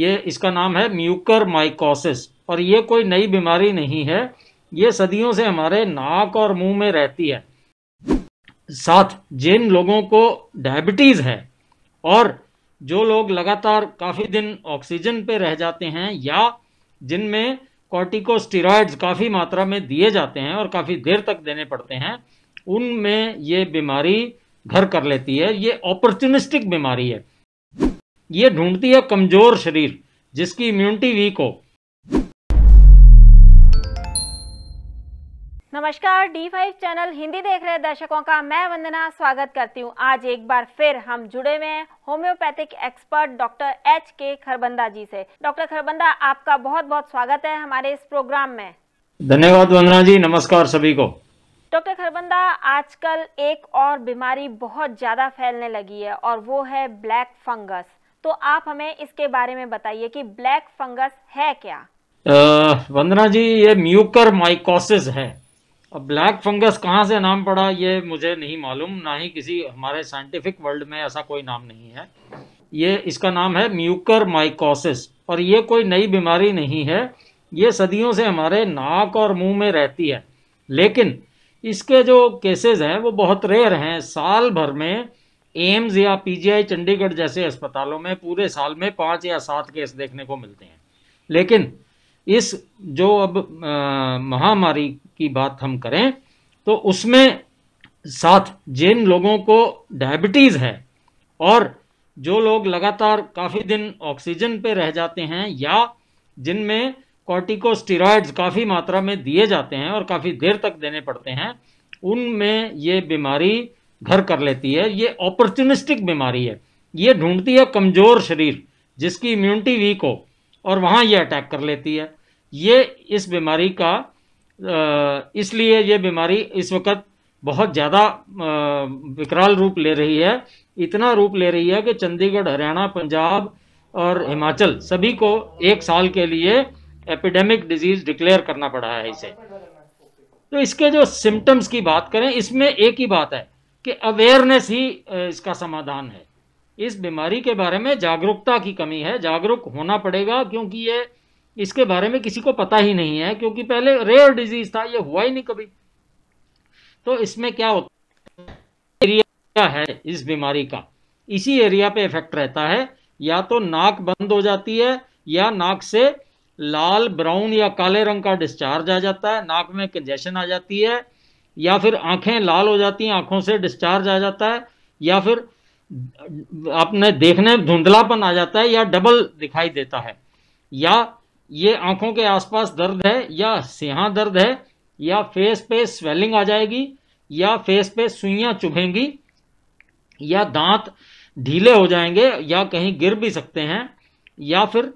ये इसका नाम है म्यूकर माइकोसिस और ये कोई नई बीमारी नहीं है ये सदियों से हमारे नाक और मुंह में रहती है साथ जिन लोगों को डायबिटीज़ है और जो लोग लगातार काफ़ी दिन ऑक्सीजन पे रह जाते हैं या जिनमें कॉर्टिकोस्टीरॉयड्स काफ़ी मात्रा में दिए जाते हैं और काफ़ी देर तक देने पड़ते हैं उनमें ये बीमारी घर कर लेती है ये अपॉर्चुनिस्टिक बीमारी है ये ढूंढती है कमजोर शरीर जिसकी इम्यूनिटी वीक हो नमस्कार डी फाइव चैनल हिंदी देख रहे दर्शकों का मैं वंदना स्वागत करती हूँ आज एक बार फिर हम जुड़े हुए हैं होम्योपैथिक एक्सपर्ट डॉक्टर एच के खरबंदा जी से डॉक्टर खरबंदा आपका बहुत बहुत स्वागत है हमारे इस प्रोग्राम में धन्यवाद वंदना जी नमस्कार सभी को डॉक्टर खरबंदा आजकल एक और बीमारी बहुत ज्यादा फैलने लगी है और वो है ब्लैक फंगस तो आप हमें इसके बारे में बताइए कि ब्लैक फंगस है क्या वंदना जी ये म्यूकर माइकोसिस है अब ब्लैक फंगस कहाँ से नाम पड़ा ये मुझे नहीं मालूम ना ही किसी हमारे साइंटिफिक वर्ल्ड में ऐसा कोई नाम नहीं है ये इसका नाम है म्यूकर माइकोसिस और ये कोई नई बीमारी नहीं है ये सदियों से हमारे नाक और मुंह में रहती है लेकिन इसके जो केसेस हैं वो बहुत रेयर हैं साल भर में एम्स या पीजीआई चंडीगढ़ जैसे अस्पतालों में पूरे साल में पाँच या सात केस देखने को मिलते हैं लेकिन इस जो अब महामारी की बात हम करें तो उसमें साथ जिन लोगों को डायबिटीज़ है और जो लोग लगातार काफ़ी दिन ऑक्सीजन पे रह जाते हैं या जिनमें कॉर्टिकोस्टीरॉयड्स काफ़ी मात्रा में दिए जाते हैं और काफ़ी देर तक देने पड़ते हैं उनमें ये बीमारी घर कर लेती है ये अपॉर्चुनिस्टिक बीमारी है ये ढूंढती है कमज़ोर शरीर जिसकी इम्यूनिटी वीक हो और वहाँ ये अटैक कर लेती है ये इस बीमारी का इसलिए ये बीमारी इस वक्त बहुत ज़्यादा विकराल रूप ले रही है इतना रूप ले रही है कि चंडीगढ़ हरियाणा पंजाब और हिमाचल सभी को एक साल के लिए एपिडेमिक डिजीज डिक्लेयर करना पड़ा है इसे तो इसके जो सिम्टम्स की बात करें इसमें एक ही बात है कि अवेयरनेस ही इसका समाधान है इस बीमारी के बारे में जागरूकता की कमी है जागरूक होना पड़ेगा क्योंकि ये इसके बारे में किसी को पता ही नहीं है क्योंकि पहले रेयर डिजीज था ये हुआ ही नहीं कभी तो इसमें क्या होता है एरिया है इस बीमारी का इसी एरिया पे इफेक्ट रहता है या तो नाक बंद हो जाती है या नाक से लाल ब्राउन या काले रंग का डिस्चार्ज आ जाता है नाक में कंजेशन आ जाती है या फिर आंखें लाल हो जाती हैं आंखों से डिस्चार्ज आ जाता है या फिर आपने देखने धुंधलापन आ जाता है या डबल दिखाई देता है या ये आंखों के आसपास दर्द है या सिहा दर्द है या फेस पे स्वेलिंग आ जाएगी या फेस पे सुइयां चुभेंगी या दांत ढीले हो जाएंगे या कहीं गिर भी सकते हैं या फिर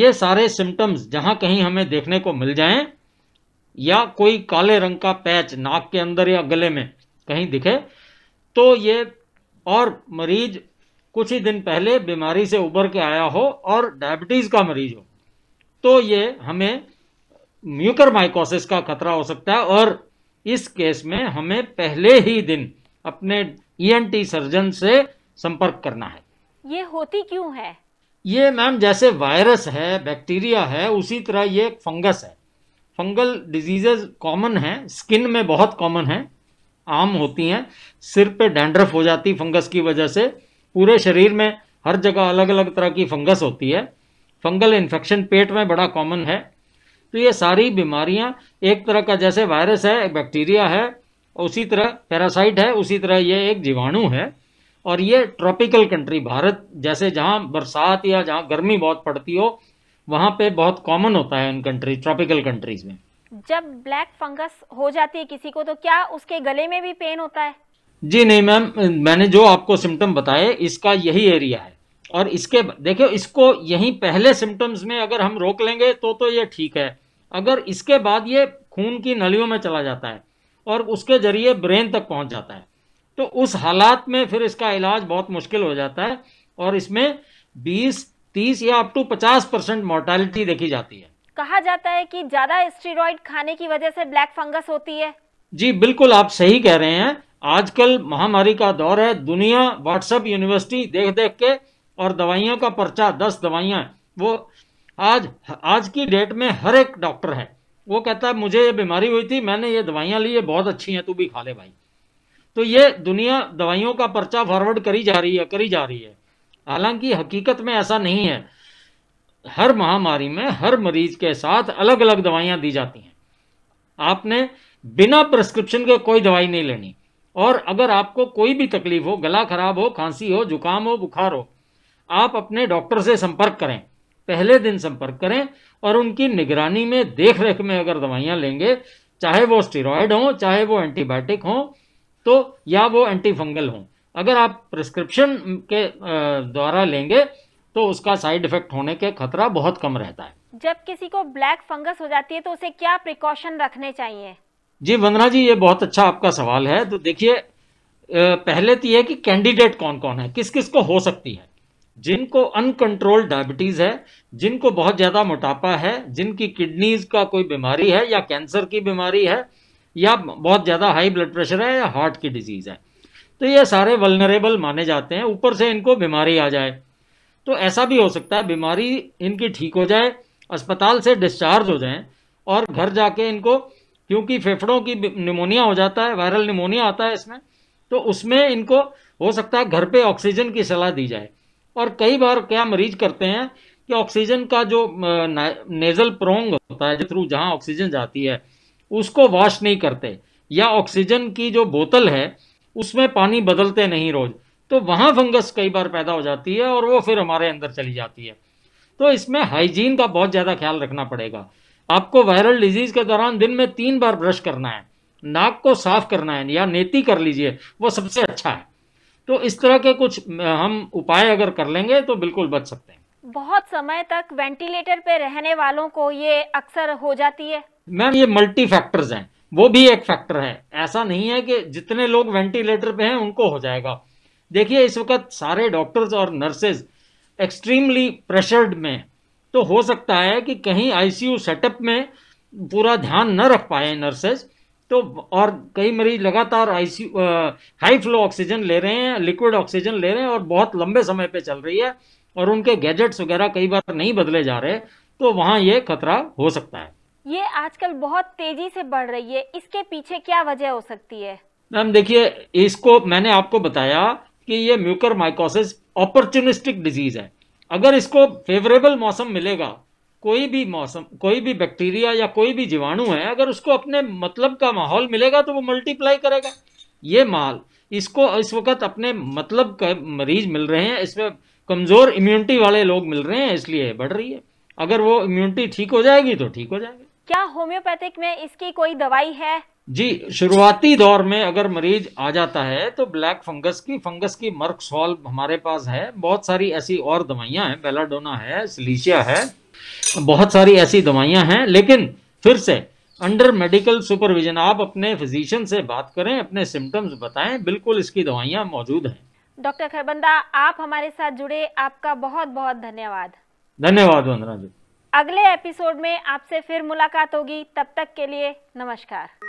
ये सारे सिम्टम्स जहां कहीं हमें देखने को मिल जाएं या कोई काले रंग का पैच नाक के अंदर या गले में कहीं दिखे तो ये और मरीज कुछ ही दिन पहले बीमारी से उबर के आया हो और डायबिटीज का मरीज हो तो ये हमें म्यूकर माइकोसिस का खतरा हो सकता है और इस केस में हमें पहले ही दिन अपने ईएनटी e सर्जन से संपर्क करना है ये होती क्यों है ये मैम जैसे वायरस है बैक्टीरिया है उसी तरह ये फंगस है फंगल डिजीजेज कॉमन हैं स्किन में बहुत कॉमन हैं आम होती हैं सिर पे डैंड्रफ हो जाती फंगस की वजह से पूरे शरीर में हर जगह अलग अलग तरह की फंगस होती है फंगल इन्फेक्शन पेट में बड़ा कॉमन है तो ये सारी बीमारियां एक तरह का जैसे वायरस है बैक्टीरिया है उसी तरह पैरासाइट है उसी तरह ये एक जीवाणु है और ये ट्रॉपिकल कंट्री भारत जैसे जहाँ बरसात या जहाँ गर्मी बहुत पड़ती हो वहाँ पे बहुत कॉमन होता है इन कंट्री ट्रॉपिकल कंट्रीज में जब ब्लैक फंगस हो जाती है किसी को तो क्या उसके गले में भी पेन होता है जी नहीं मैम मैंने जो आपको सिम्टम बताए इसका यही एरिया है और इसके देखियो इसको यही पहले सिम्टम्स में अगर हम रोक लेंगे तो तो ये ठीक है अगर इसके बाद ये खून की नलियों में चला जाता है और उसके जरिए ब्रेन तक पहुंच जाता है तो उस हालात में फिर इसका इलाज बहुत मुश्किल हो जाता है और इसमें 20 तीस या अप टू पचास परसेंट मोर्टालिटी देखी जाती है कहा जाता है कि ज्यादा स्टीरोइड खाने की वजह से ब्लैक फंगस होती है जी बिल्कुल आप सही कह रहे हैं आजकल महामारी का दौर है दुनिया व्हाट्सएप यूनिवर्सिटी देख देख के और दवाइयों का पर्चा दस दवाइयाँ वो आज आज की डेट में हर एक डॉक्टर है वो कहता है मुझे ये बीमारी हुई थी मैंने ये दवाइयाँ ली ये बहुत अच्छी हैं तू भी खा ले भाई तो ये दुनिया दवाइयों का पर्चा फॉरवर्ड करी जा रही है करी जा रही है हालांकि हकीकत में ऐसा नहीं है हर महामारी में हर मरीज के साथ अलग अलग दवाइयां दी जाती हैं आपने बिना प्रेस्क्रिप्शन के कोई दवाई नहीं लेनी और अगर आपको कोई भी तकलीफ हो गला खराब हो खांसी हो जुकाम हो बुखार हो आप अपने डॉक्टर से संपर्क करें पहले दिन संपर्क करें और उनकी निगरानी में देख रेख में अगर दवाइयां लेंगे चाहे वो स्टीरोड हों चाहे वो एंटीबायोटिक हों तो या वो एंटीफंगल हों अगर आप प्रिस्क्रिप्शन के द्वारा लेंगे तो उसका साइड इफेक्ट होने के खतरा बहुत कम रहता है जब किसी को ब्लैक फंगस हो जाती है तो उसे क्या प्रिकॉशन रखने चाहिए जी वंदना जी ये बहुत अच्छा आपका सवाल है तो देखिए पहले तो ये कि कैंडिडेट कौन कौन है किस किस को हो सकती है जिनको अनकंट्रोल्ड डायबिटीज़ है जिनको बहुत ज़्यादा मोटापा है जिनकी किडनीज का कोई बीमारी है या कैंसर की बीमारी है या बहुत ज़्यादा हाई ब्लड प्रेशर है या हार्ट की डिजीज़ है तो ये सारे वलनरेबल माने जाते हैं ऊपर से इनको बीमारी आ जाए तो ऐसा भी हो सकता है बीमारी इनकी ठीक हो जाए अस्पताल से डिस्चार्ज हो जाए और घर जाके इनको क्योंकि फेफड़ों की निमोनिया हो जाता है वायरल निमोनिया आता है इसमें तो उसमें इनको हो सकता है घर पे ऑक्सीजन की सलाह दी जाए और कई बार क्या मरीज करते हैं कि ऑक्सीजन का जो नेजल प्रोंग होता है जो थ्रू जहाँ ऑक्सीजन जाती है उसको वॉश नहीं करते या ऑक्सीजन की जो बोतल है उसमें पानी बदलते नहीं रोज तो वहाँ फंगस कई बार पैदा हो जाती है और वो फिर हमारे अंदर चली जाती है तो इसमें हाइजीन का बहुत ज़्यादा ख्याल रखना पड़ेगा आपको वायरल डिजीज़ के दौरान दिन में तीन बार ब्रश करना है नाक को साफ करना है या नेती कर लीजिए वो सबसे अच्छा है तो इस तरह के कुछ हम उपाय अगर कर लेंगे तो बिल्कुल बच सकते हैं बहुत समय तक वेंटिलेटर पे रहने वालों को ये अक्सर हो जाती है मैम ये मल्टी फैक्टर्स हैं वो भी एक फैक्टर है ऐसा नहीं है कि जितने लोग वेंटिलेटर पे हैं उनको हो जाएगा देखिए इस वक्त सारे डॉक्टर्स और नर्सेज एक्सट्रीमली प्रेशर्ड में तो हो सकता है कि कहीं आईसीयू सेटअप में पूरा ध्यान न रख पाए नर्सेज तो और कई मरीज लगातार आईसीयू हाई फ्लो ऑक्सीजन ले रहे हैं लिक्विड ऑक्सीजन ले रहे हैं और बहुत लंबे समय पर चल रही है और उनके गैजेट्स वगैरह कई बार नहीं बदले जा रहे तो वहाँ ये खतरा हो सकता है ये आजकल बहुत तेजी से बढ़ रही है इसके पीछे क्या वजह हो सकती है मैम देखिए इसको मैंने आपको बताया कि ये म्यूकर माइकोसिस अपॉर्चुनिस्टिक डिजीज है अगर इसको फेवरेबल मौसम मिलेगा कोई भी मौसम कोई भी बैक्टीरिया या कोई भी जीवाणु है अगर उसको अपने मतलब का माहौल मिलेगा तो वो मल्टीप्लाई करेगा ये माल इसको इस वक्त अपने मतलब का मरीज मिल रहे हैं इसमें कमज़ोर इम्यूनिटी वाले लोग मिल रहे हैं इसलिए बढ़ रही है अगर वो इम्यूनिटी ठीक हो जाएगी तो ठीक हो जाएगी क्या होम्योपैथिक में इसकी कोई दवाई है जी शुरुआती दौर में अगर मरीज आ जाता है तो ब्लैक फंगस की फंगस की मर्क सॉल हमारे पास है बहुत सारी ऐसी और दवाइयां हैं बेलाडोना है सिलीशिया है बहुत सारी ऐसी दवाइयाँ हैं लेकिन फिर से अंडर मेडिकल सुपरविजन आप अपने फिजिशियन से बात करें अपने सिम्टम्स बताएं बिल्कुल इसकी दवाइयाँ मौजूद हैं डॉक्टर खरबंदा आप हमारे साथ जुड़े आपका बहुत बहुत धन्यवाद धन्यवाद वंदना जी अगले एपिसोड में आपसे फिर मुलाकात होगी तब तक के लिए नमस्कार